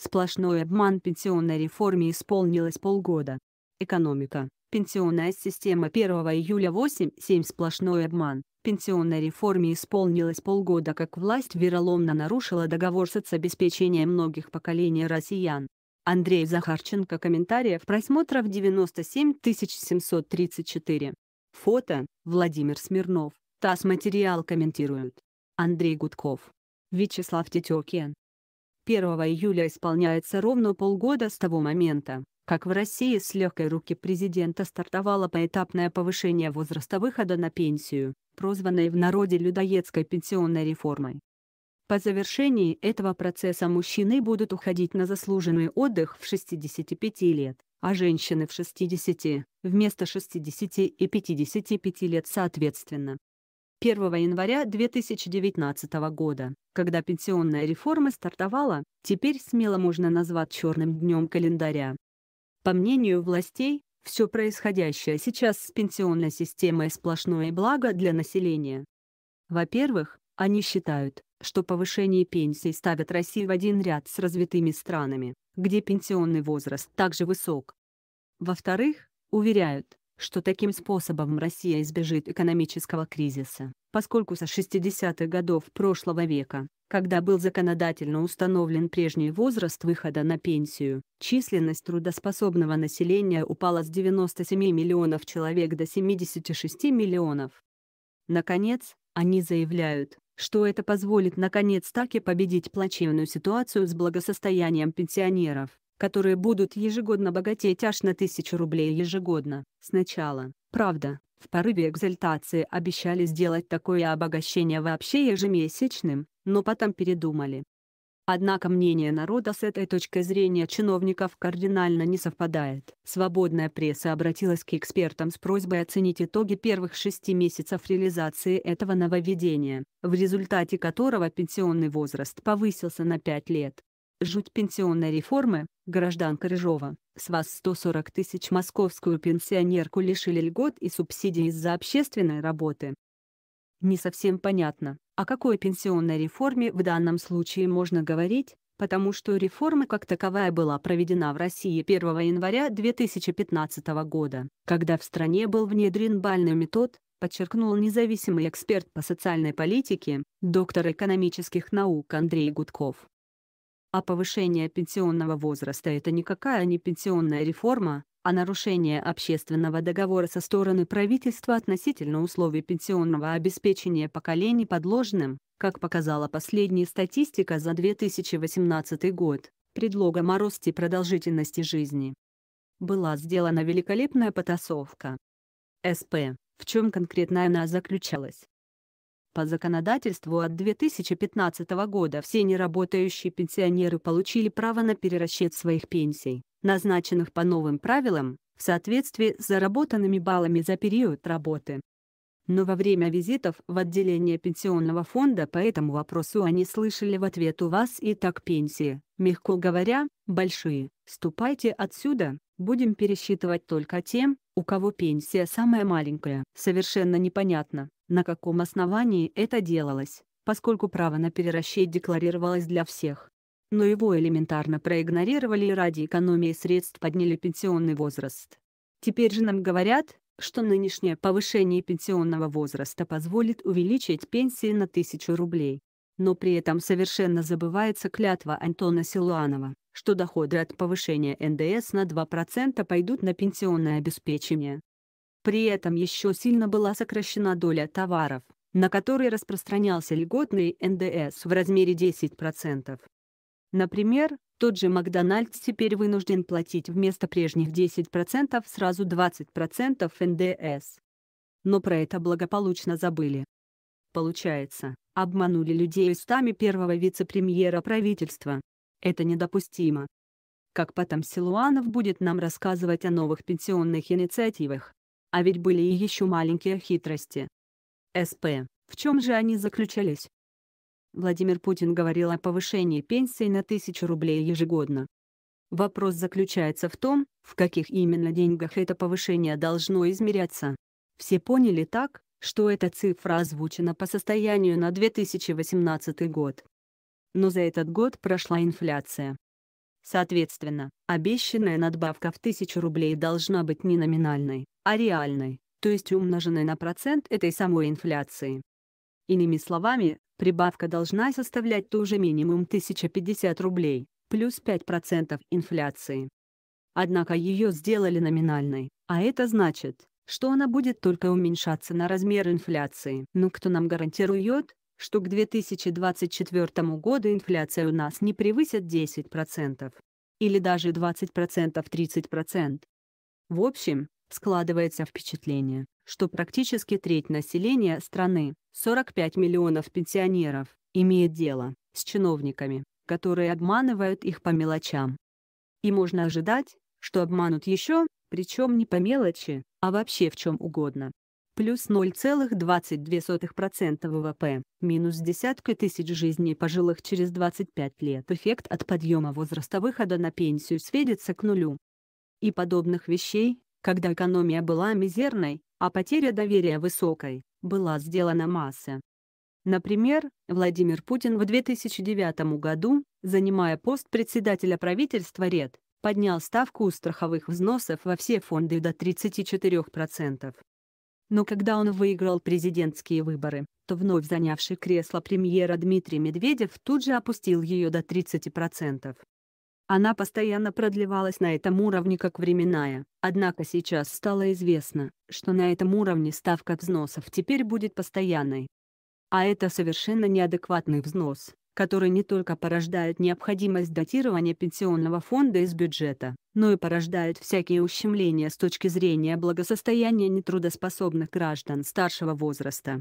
Сплошной обман пенсионной реформе исполнилось полгода. Экономика. Пенсионная система 1 июля 8-7 сплошной обман. Пенсионной реформе исполнилось полгода, как власть вероломно нарушила договор соцобеспечения многих поколений россиян. Андрей Захарченко. Комментариев просмотров 97 734. Фото. Владимир Смирнов. ТАСС материал комментируют. Андрей Гудков. Вячеслав Тетекин. 1 июля исполняется ровно полгода с того момента, как в России с легкой руки президента стартовало поэтапное повышение возраста выхода на пенсию, прозванное в народе людоедской пенсионной реформой. По завершении этого процесса мужчины будут уходить на заслуженный отдых в 65 лет, а женщины в 60, вместо 60 и 55 лет соответственно. 1 января 2019 года, когда пенсионная реформа стартовала, теперь смело можно назвать черным днем календаря. По мнению властей, все происходящее сейчас с пенсионной системой сплошное благо для населения. Во-первых, они считают, что повышение пенсий ставят Россию в один ряд с развитыми странами, где пенсионный возраст также высок. Во-вторых, уверяют, что таким способом Россия избежит экономического кризиса, поскольку со 60-х годов прошлого века, когда был законодательно установлен прежний возраст выхода на пенсию, численность трудоспособного населения упала с 97 миллионов человек до 76 миллионов. Наконец, они заявляют, что это позволит наконец таки победить плачевную ситуацию с благосостоянием пенсионеров, которые будут ежегодно богатеть аж на тысячу рублей ежегодно. Сначала, правда, в порыве экзальтации обещали сделать такое обогащение вообще ежемесячным, но потом передумали. Однако мнение народа с этой точкой зрения чиновников кардинально не совпадает. Свободная пресса обратилась к экспертам с просьбой оценить итоги первых шести месяцев реализации этого нововведения, в результате которого пенсионный возраст повысился на пять лет. Жуть пенсионной реформы, гражданка Рыжова, с вас 140 тысяч московскую пенсионерку лишили льгот и субсидий из-за общественной работы. Не совсем понятно, о какой пенсионной реформе в данном случае можно говорить, потому что реформа как таковая была проведена в России 1 января 2015 года, когда в стране был внедрен бальный метод, подчеркнул независимый эксперт по социальной политике, доктор экономических наук Андрей Гудков. А повышение пенсионного возраста – это никакая не пенсионная реформа, а нарушение общественного договора со стороны правительства относительно условий пенсионного обеспечения поколений подложным, как показала последняя статистика за 2018 год, предлогом о росте продолжительности жизни. Была сделана великолепная потасовка. СП, в чем конкретно она заключалась? По законодательству от 2015 года все неработающие пенсионеры получили право на перерасчет своих пенсий, назначенных по новым правилам, в соответствии с заработанными баллами за период работы. Но во время визитов в отделение пенсионного фонда по этому вопросу они слышали в ответ «У вас и так пенсии, мягко говоря, большие, ступайте отсюда, будем пересчитывать только тем, у кого пенсия самая маленькая». Совершенно непонятно, на каком основании это делалось, поскольку право на перерасчет декларировалось для всех. Но его элементарно проигнорировали и ради экономии средств подняли пенсионный возраст. Теперь же нам говорят, что нынешнее повышение пенсионного возраста позволит увеличить пенсии на 1000 рублей. Но при этом совершенно забывается клятва Антона Силуанова, что доходы от повышения НДС на 2% пойдут на пенсионное обеспечение. При этом еще сильно была сокращена доля товаров, на которые распространялся льготный НДС в размере 10%. Например, тот же Макдональдс теперь вынужден платить вместо прежних 10% сразу 20% НДС. Но про это благополучно забыли. Получается, обманули людей устами первого вице-премьера правительства. Это недопустимо. Как потом Силуанов будет нам рассказывать о новых пенсионных инициативах? А ведь были и еще маленькие хитрости. СП. В чем же они заключались? Владимир Путин говорил о повышении пенсии на 1000 рублей ежегодно. Вопрос заключается в том, в каких именно деньгах это повышение должно измеряться. Все поняли так, что эта цифра озвучена по состоянию на 2018 год. Но за этот год прошла инфляция. Соответственно, обещанная надбавка в 1000 рублей должна быть не номинальной, а реальной, то есть умноженной на процент этой самой инфляции. Иными словами, прибавка должна составлять тоже минимум 1050 рублей, плюс 5% инфляции. Однако ее сделали номинальной, а это значит, что она будет только уменьшаться на размер инфляции. Но кто нам гарантирует, что к 2024 году инфляция у нас не превысит 10%? Или даже 20%-30%? В общем, Складывается впечатление, что практически треть населения страны, 45 миллионов пенсионеров, имеет дело с чиновниками, которые обманывают их по мелочам. И можно ожидать, что обманут еще, причем не по мелочи, а вообще в чем угодно. Плюс 0,22% ВВП, минус десятка тысяч жизней пожилых через 25 лет. Эффект от подъема возраста выхода на пенсию сведется к нулю. И подобных вещей, когда экономия была мизерной, а потеря доверия высокой, была сделана масса. Например, Владимир Путин в 2009 году, занимая пост председателя правительства РЕД, поднял ставку страховых взносов во все фонды до 34%. Но когда он выиграл президентские выборы, то вновь занявший кресло премьера Дмитрий Медведев тут же опустил ее до 30%. Она постоянно продлевалась на этом уровне как временная, однако сейчас стало известно, что на этом уровне ставка взносов теперь будет постоянной. А это совершенно неадекватный взнос, который не только порождает необходимость датирования пенсионного фонда из бюджета, но и порождает всякие ущемления с точки зрения благосостояния нетрудоспособных граждан старшего возраста.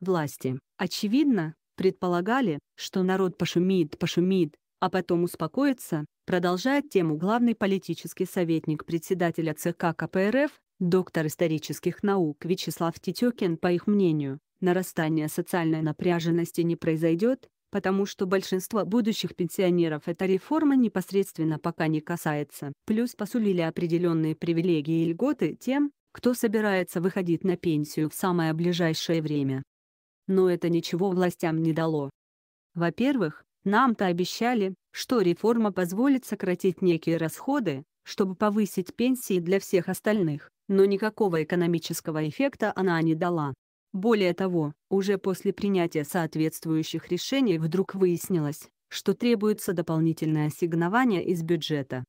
Власти, очевидно, предполагали, что народ пошумит, пошумит, а потом успокоиться, продолжает тему главный политический советник председателя ЦК КПРФ, доктор исторических наук Вячеслав Тетекин, по их мнению, нарастание социальной напряженности не произойдет, потому что большинство будущих пенсионеров эта реформа непосредственно пока не касается. Плюс посулили определенные привилегии и льготы тем, кто собирается выходить на пенсию в самое ближайшее время. Но это ничего властям не дало. Во-первых, нам-то обещали, что реформа позволит сократить некие расходы, чтобы повысить пенсии для всех остальных, но никакого экономического эффекта она не дала. Более того, уже после принятия соответствующих решений вдруг выяснилось, что требуется дополнительное ассигнование из бюджета.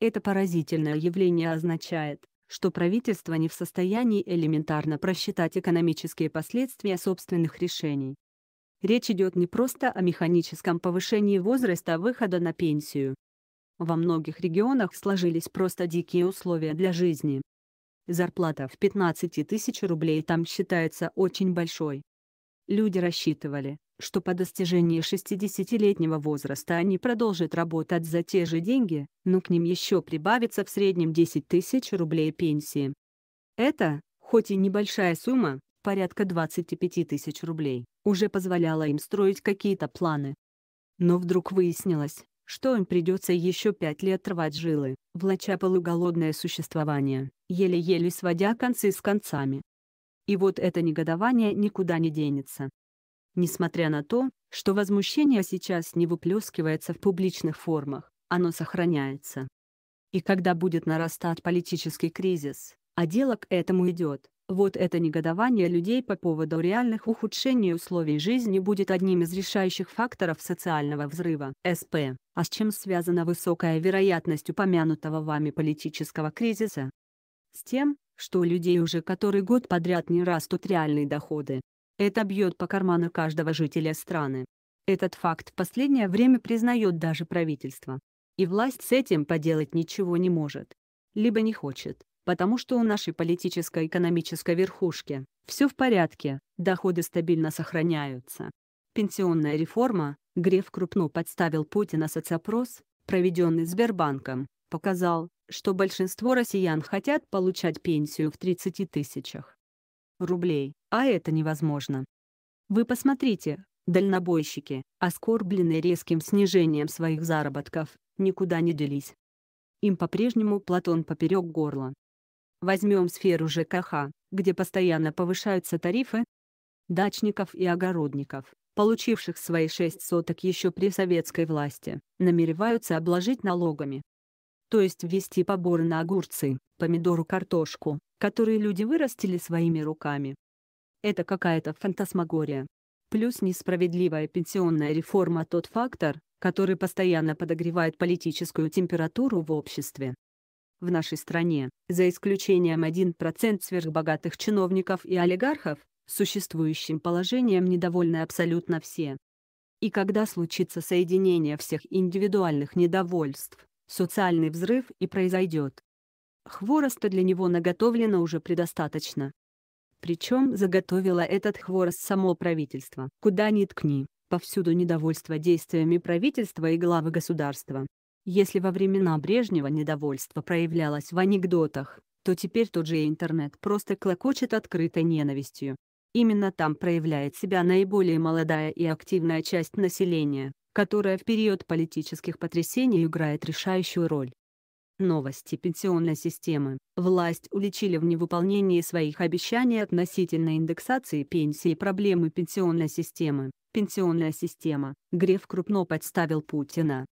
Это поразительное явление означает, что правительство не в состоянии элементарно просчитать экономические последствия собственных решений. Речь идет не просто о механическом повышении возраста выхода на пенсию. Во многих регионах сложились просто дикие условия для жизни. Зарплата в 15 тысяч рублей там считается очень большой. Люди рассчитывали, что по достижении 60-летнего возраста они продолжат работать за те же деньги, но к ним еще прибавится в среднем 10 тысяч рублей пенсии. Это, хоть и небольшая сумма, порядка 25 тысяч рублей уже позволяла им строить какие-то планы. Но вдруг выяснилось, что им придется еще пять лет рвать жилы, влача полуголодное существование, еле-еле сводя концы с концами. И вот это негодование никуда не денется. Несмотря на то, что возмущение сейчас не выплескивается в публичных формах, оно сохраняется. И когда будет нарастать политический кризис, а дело к этому идет, вот это негодование людей по поводу реальных ухудшений условий жизни будет одним из решающих факторов социального взрыва. СП. А с чем связана высокая вероятность упомянутого вами политического кризиса? С тем, что у людей уже который год подряд не растут реальные доходы. Это бьет по карману каждого жителя страны. Этот факт в последнее время признает даже правительство. И власть с этим поделать ничего не может. Либо не хочет потому что у нашей политическо-экономической верхушки все в порядке, доходы стабильно сохраняются. Пенсионная реформа, Греф крупно подставил Путина соцопрос, проведенный Сбербанком, показал, что большинство россиян хотят получать пенсию в 30 тысячах рублей, а это невозможно. Вы посмотрите, дальнобойщики, оскорбленные резким снижением своих заработков, никуда не делись. Им по-прежнему Платон поперек горла. Возьмем сферу ЖКХ, где постоянно повышаются тарифы дачников и огородников, получивших свои шесть соток еще при советской власти, намереваются обложить налогами. То есть ввести поборы на огурцы, помидору, картошку, которые люди вырастили своими руками. Это какая-то фантасмагория. Плюс несправедливая пенсионная реформа тот фактор, который постоянно подогревает политическую температуру в обществе, в нашей стране, за исключением 1% сверхбогатых чиновников и олигархов, существующим положением недовольны абсолютно все. И когда случится соединение всех индивидуальных недовольств, социальный взрыв и произойдет. Хвороста для него наготовлено уже предостаточно. Причем заготовило этот хворост само правительство. Куда ни ткни, повсюду недовольство действиями правительства и главы государства. Если во времена Брежнева недовольство проявлялось в анекдотах, то теперь тот же интернет просто клокочет открытой ненавистью. Именно там проявляет себя наиболее молодая и активная часть населения, которая в период политических потрясений играет решающую роль. Новости пенсионной системы. Власть уличили в невыполнении своих обещаний относительно индексации пенсии проблемы пенсионной системы. Пенсионная система. Греф крупно подставил Путина.